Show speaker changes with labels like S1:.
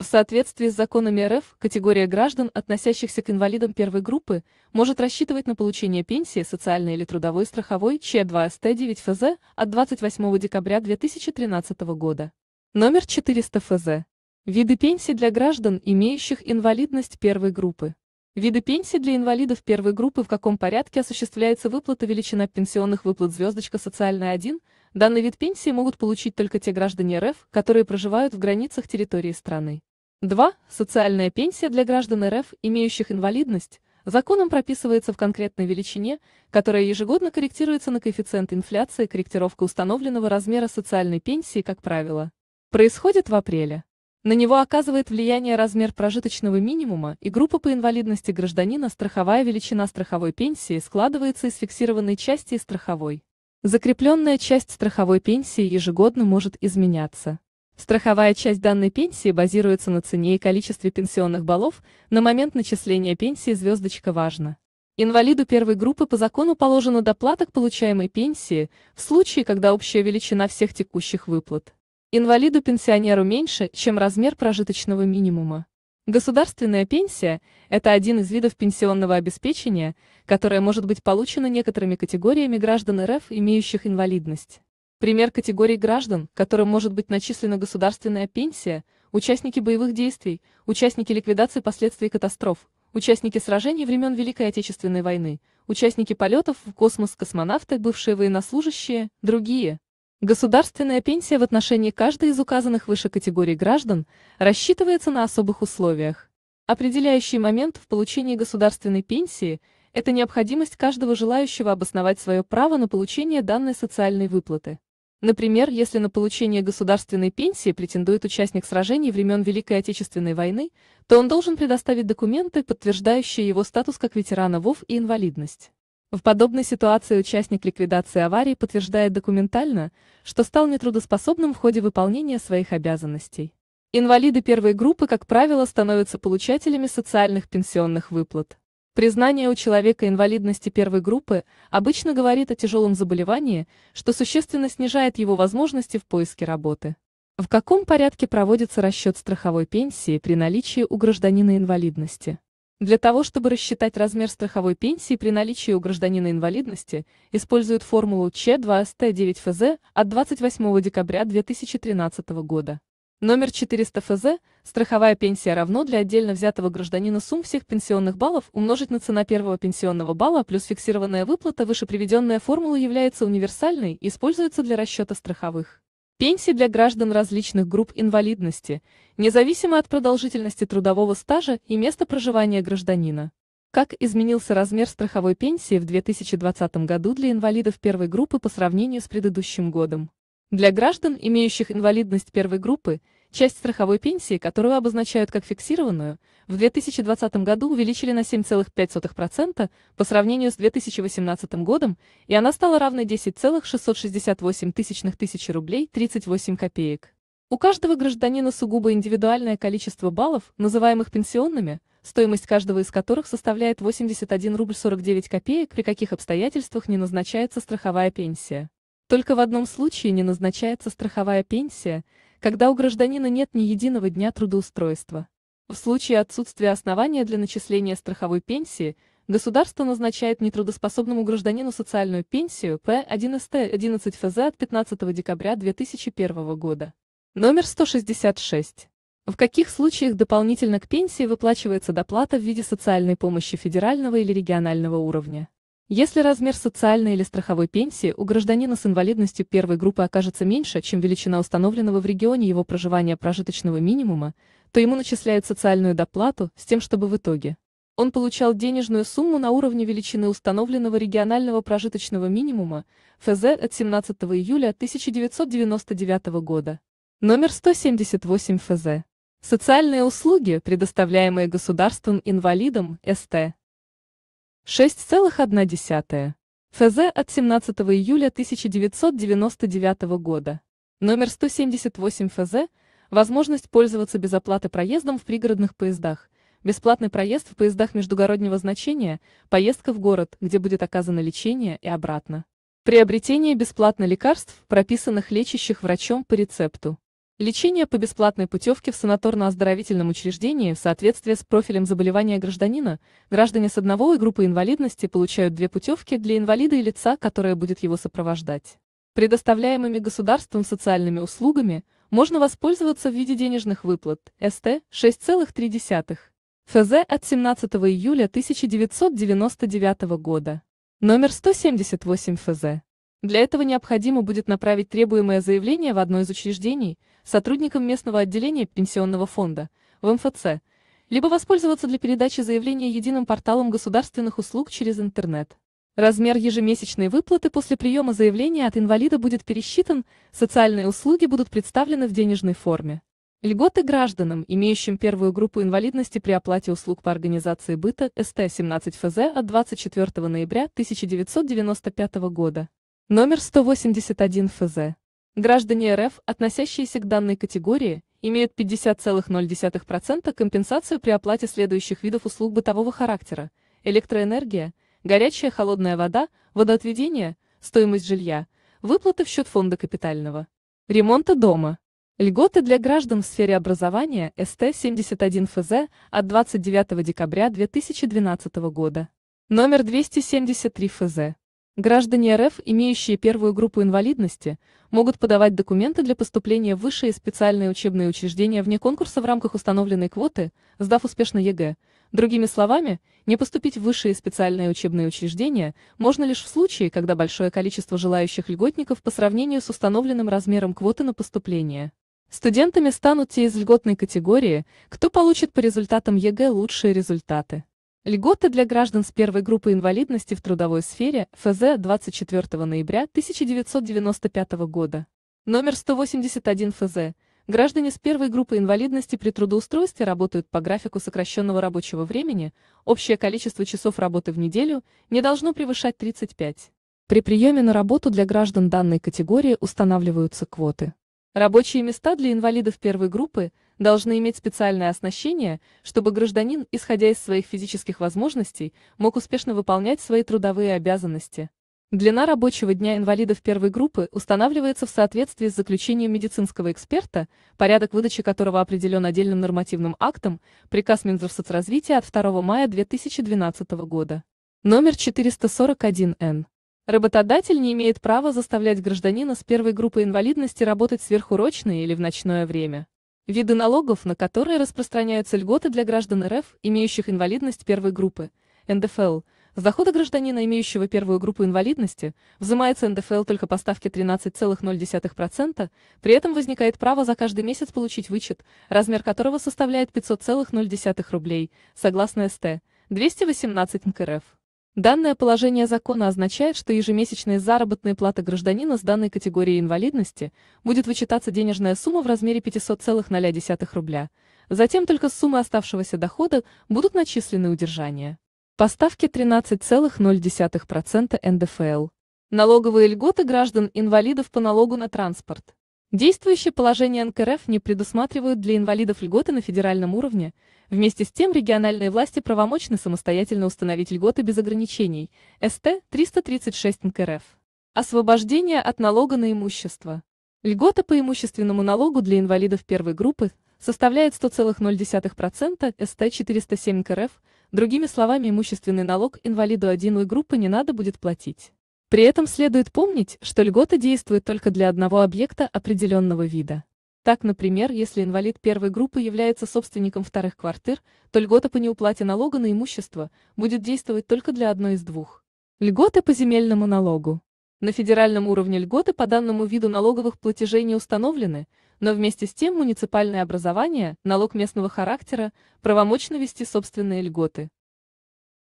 S1: В соответствии с законами РФ, категория граждан, относящихся к инвалидам первой группы, может рассчитывать на получение пенсии социальной или трудовой страховой Ч2СТ9 ФЗ от 28 декабря 2013 года. Номер 400 ФЗ. Виды пенсий для граждан, имеющих инвалидность первой группы. Виды пенсий для инвалидов первой группы в каком порядке осуществляется выплата величина пенсионных выплат звездочка социальная 1, данный вид пенсии могут получить только те граждане РФ, которые проживают в границах территории страны. 2. Социальная пенсия для граждан РФ, имеющих инвалидность, законом прописывается в конкретной величине, которая ежегодно корректируется на коэффициент инфляции, корректировка установленного размера социальной пенсии, как правило, происходит в апреле. На него оказывает влияние размер прожиточного минимума и группа по инвалидности гражданина страховая величина страховой пенсии складывается из фиксированной части и страховой. Закрепленная часть страховой пенсии ежегодно может изменяться. Страховая часть данной пенсии базируется на цене и количестве пенсионных баллов на момент начисления пенсии звездочка важна. Инвалиду первой группы по закону положена доплата к получаемой пенсии в случае, когда общая величина всех текущих выплат. Инвалиду-пенсионеру меньше, чем размер прожиточного минимума. Государственная пенсия – это один из видов пенсионного обеспечения, которое может быть получено некоторыми категориями граждан РФ, имеющих инвалидность. Пример категорий граждан, которым может быть начислена государственная пенсия, участники боевых действий, участники ликвидации последствий катастроф, участники сражений времен Великой Отечественной войны, участники полетов в космос космонавты, бывшие военнослужащие, другие. Государственная пенсия в отношении каждой из указанных выше категорий граждан рассчитывается на особых условиях. Определяющий момент в получении государственной пенсии – это необходимость каждого желающего обосновать свое право на получение данной социальной выплаты. Например, если на получение государственной пенсии претендует участник сражений времен Великой Отечественной войны, то он должен предоставить документы, подтверждающие его статус как ветерана ВОВ и инвалидность. В подобной ситуации участник ликвидации аварии подтверждает документально, что стал нетрудоспособным в ходе выполнения своих обязанностей. Инвалиды первой группы, как правило, становятся получателями социальных пенсионных выплат. Признание у человека инвалидности первой группы обычно говорит о тяжелом заболевании, что существенно снижает его возможности в поиске работы. В каком порядке проводится расчет страховой пенсии при наличии у гражданина инвалидности? Для того, чтобы рассчитать размер страховой пенсии при наличии у гражданина инвалидности, используют формулу Ч2СТ9ФЗ от 28 декабря 2013 года. Номер 400 ФЗ «Страховая пенсия равно для отдельно взятого гражданина сумм всех пенсионных баллов умножить на цена первого пенсионного балла плюс фиксированная выплата» выше приведенная формула является универсальной и используется для расчета страховых. Пенсии для граждан различных групп инвалидности, независимо от продолжительности трудового стажа и места проживания гражданина. Как изменился размер страховой пенсии в 2020 году для инвалидов первой группы по сравнению с предыдущим годом? Для граждан, имеющих инвалидность первой группы, часть страховой пенсии, которую обозначают как фиксированную, в 2020 году увеличили на 7,5% по сравнению с 2018 годом, и она стала равной 10,668 тысячных тысяч рублей 38 копеек. У каждого гражданина сугубо индивидуальное количество баллов, называемых пенсионными, стоимость каждого из которых составляет 81 рубль 49 копеек, при каких обстоятельствах не назначается страховая пенсия. Только в одном случае не назначается страховая пенсия, когда у гражданина нет ни единого дня трудоустройства. В случае отсутствия основания для начисления страховой пенсии, государство назначает нетрудоспособному гражданину социальную пенсию П1СТ-11 ФЗ от 15 декабря 2001 года. Номер 166. В каких случаях дополнительно к пенсии выплачивается доплата в виде социальной помощи федерального или регионального уровня? Если размер социальной или страховой пенсии у гражданина с инвалидностью первой группы окажется меньше, чем величина установленного в регионе его проживания прожиточного минимума, то ему начисляют социальную доплату с тем, чтобы в итоге он получал денежную сумму на уровне величины установленного регионального прожиточного минимума ФЗ от 17 июля 1999 года. Номер 178 ФЗ. Социальные услуги, предоставляемые государством инвалидам СТ. 6,1. ФЗ от 17 июля 1999 года. Номер 178 ФЗ. Возможность пользоваться без оплаты проездом в пригородных поездах. Бесплатный проезд в поездах междугороднего значения, поездка в город, где будет оказано лечение и обратно. Приобретение бесплатно лекарств, прописанных лечащих врачом по рецепту. Лечение по бесплатной путевке в санаторно-оздоровительном учреждении в соответствии с профилем заболевания гражданина, граждане с одного и группы инвалидности получают две путевки для инвалида и лица, которое будет его сопровождать. Предоставляемыми государством социальными услугами можно воспользоваться в виде денежных выплат СТ 6,3 ФЗ от 17 июля 1999 года. Номер 178 ФЗ. Для этого необходимо будет направить требуемое заявление в одно из учреждений, сотрудникам местного отделения пенсионного фонда, в МФЦ, либо воспользоваться для передачи заявления единым порталом государственных услуг через интернет. Размер ежемесячной выплаты после приема заявления от инвалида будет пересчитан, социальные услуги будут представлены в денежной форме. Льготы гражданам, имеющим первую группу инвалидности при оплате услуг по организации быта СТ-17 ФЗ от 24 ноября 1995 года номер 181 ФЗ. Граждане РФ, относящиеся к данной категории, имеют 50,0% компенсацию при оплате следующих видов услуг бытового характера – электроэнергия, горячая холодная вода, водоотведение, стоимость жилья, выплаты в счет фонда капитального, ремонта дома. Льготы для граждан в сфере образования СТ-71 ФЗ от 29 декабря 2012 года. Номер 273 ФЗ. Граждане РФ, имеющие первую группу инвалидности, могут подавать документы для поступления в высшие специальные учебные учреждения вне конкурса в рамках установленной квоты, сдав успешно ЕГЭ. Другими словами, не поступить в высшие специальные учебные учреждения можно лишь в случае, когда большое количество желающих льготников по сравнению с установленным размером квоты на поступление. Студентами станут те из льготной категории, кто получит по результатам ЕГЭ лучшие результаты. Льготы для граждан с первой группы инвалидности в трудовой сфере ФЗ 24 ноября 1995 года. Номер 181 ФЗ. Граждане с первой группы инвалидности при трудоустройстве работают по графику сокращенного рабочего времени, общее количество часов работы в неделю не должно превышать 35. При приеме на работу для граждан данной категории устанавливаются квоты. Рабочие места для инвалидов первой группы должны иметь специальное оснащение, чтобы гражданин, исходя из своих физических возможностей, мог успешно выполнять свои трудовые обязанности. Длина рабочего дня инвалидов первой группы устанавливается в соответствии с заключением медицинского эксперта, порядок выдачи которого определен отдельным нормативным актом, приказ Минздравсоцразвития от 2 мая 2012 года. Номер 441-Н. Работодатель не имеет права заставлять гражданина с первой группы инвалидности работать сверхурочное или в ночное время. Виды налогов, на которые распространяются льготы для граждан РФ, имеющих инвалидность первой группы, НДФЛ. С дохода гражданина, имеющего первую группу инвалидности, взимается НДФЛ только по ставке 13,0%, при этом возникает право за каждый месяц получить вычет, размер которого составляет 500,0 рублей, согласно СТ 218 МКРФ. Данное положение закона означает, что ежемесячная заработная плата гражданина с данной категории инвалидности будет вычитаться денежная сумма в размере 500,0 рубля. Затем только с суммы оставшегося дохода будут начислены удержания. По ставке 13,0% НДФЛ. Налоговые льготы граждан-инвалидов по налогу на транспорт. Действующее положение НКРФ не предусматривают для инвалидов льготы на федеральном уровне, вместе с тем региональные власти правомочны самостоятельно установить льготы без ограничений, СТ 336 НКРФ. Освобождение от налога на имущество. Льгота по имущественному налогу для инвалидов первой группы составляет 100,0% СТ 407 НКРФ. другими словами имущественный налог инвалиду 1 группы не надо будет платить. При этом следует помнить, что льгота действует только для одного объекта определенного вида. Так, например, если инвалид первой группы является собственником вторых квартир, то льгота по неуплате налога на имущество будет действовать только для одной из двух. Льготы по земельному налогу. На федеральном уровне льготы по данному виду налоговых платежей не установлены, но вместе с тем муниципальное образование, налог местного характера, правомочно вести собственные льготы.